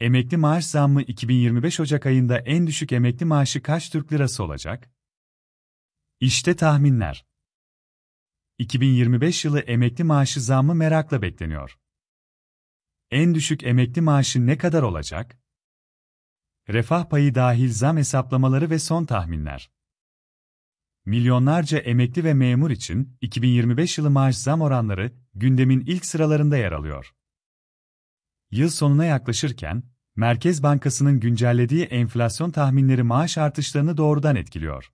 Emekli maaş zammı 2025 Ocak ayında en düşük emekli maaşı kaç Türk lirası olacak? İşte tahminler. 2025 yılı emekli maaşı zammı merakla bekleniyor. En düşük emekli maaşı ne kadar olacak? Refah payı dahil zam hesaplamaları ve son tahminler. Milyonlarca emekli ve memur için 2025 yılı maaş zam oranları gündemin ilk sıralarında yer alıyor. Yıl sonuna yaklaşırken, Merkez Bankası'nın güncellediği enflasyon tahminleri maaş artışlarını doğrudan etkiliyor.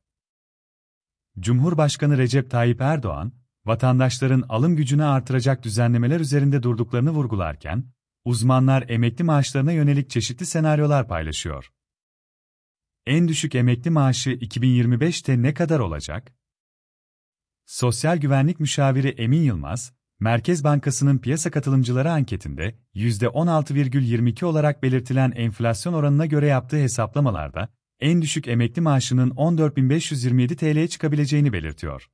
Cumhurbaşkanı Recep Tayyip Erdoğan, vatandaşların alım gücünü artıracak düzenlemeler üzerinde durduklarını vurgularken, uzmanlar emekli maaşlarına yönelik çeşitli senaryolar paylaşıyor. En düşük emekli maaşı 2025'te ne kadar olacak? Sosyal Güvenlik Müşaviri Emin Yılmaz, Merkez Bankası'nın piyasa katılımcıları anketinde %16,22 olarak belirtilen enflasyon oranına göre yaptığı hesaplamalarda en düşük emekli maaşının 14.527 TL'ye çıkabileceğini belirtiyor.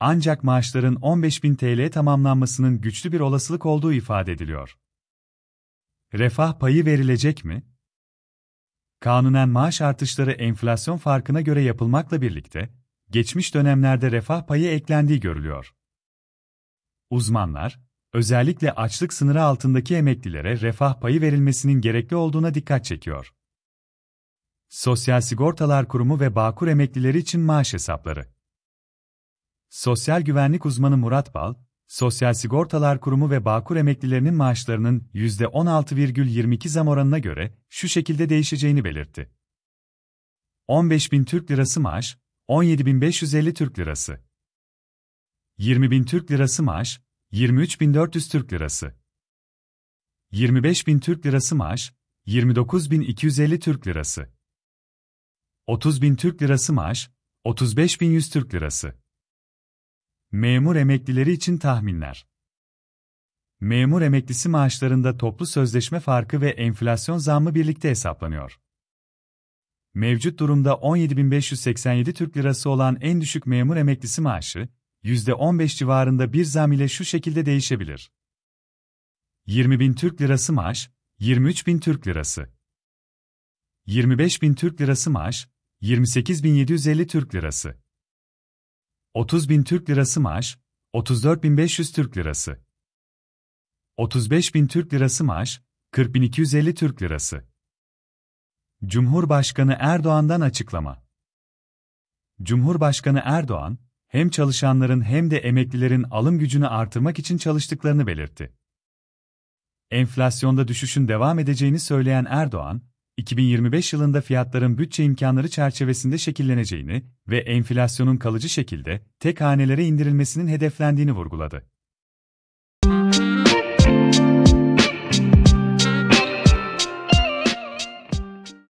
Ancak maaşların 15.000 TL'ye tamamlanmasının güçlü bir olasılık olduğu ifade ediliyor. Refah payı verilecek mi? Kanunen maaş artışları enflasyon farkına göre yapılmakla birlikte, geçmiş dönemlerde refah payı eklendiği görülüyor. Uzmanlar, özellikle açlık sınırı altındaki emeklilere refah payı verilmesinin gerekli olduğuna dikkat çekiyor. Sosyal Sigortalar Kurumu ve Bağkur emeklileri için maaş hesapları. Sosyal güvenlik uzmanı Murat Bal, Sosyal Sigortalar Kurumu ve Bağkur emeklilerinin maaşlarının %16,22 zam oranına göre şu şekilde değişeceğini belirtti. 15.000 Türk Lirası maaş, 17.550 Türk Lirası. 20 bin Türk lirası maaş, 23.400 Türk lirası. 25 bin Türk lirası maaş, 29.250 Türk lirası. 30 bin Türk lirası maaş, 35.100 Türk lirası. Memur emeklileri için tahminler. Memur emeklisi maaşlarında toplu sözleşme farkı ve enflasyon zammı birlikte hesaplanıyor. Mevcut durumda 17.587 Türk lirası olan en düşük memur emeklisi maaşı, %15 civarında bir zam ile şu şekilde değişebilir. 20 bin Türk lirası maaş, 23 bin Türk lirası. 25 bin Türk lirası maaş, 28.750 Türk lirası. 30 bin Türk lirası maaş, 34.500 Türk lirası. 35 bin Türk lirası maaş, 40.250 Türk lirası. Cumhurbaşkanı Erdoğan'dan açıklama. Cumhurbaşkanı Erdoğan, hem çalışanların hem de emeklilerin alım gücünü artırmak için çalıştıklarını belirtti. Enflasyonda düşüşün devam edeceğini söyleyen Erdoğan, 2025 yılında fiyatların bütçe imkanları çerçevesinde şekilleneceğini ve enflasyonun kalıcı şekilde tek hanelere indirilmesinin hedeflendiğini vurguladı.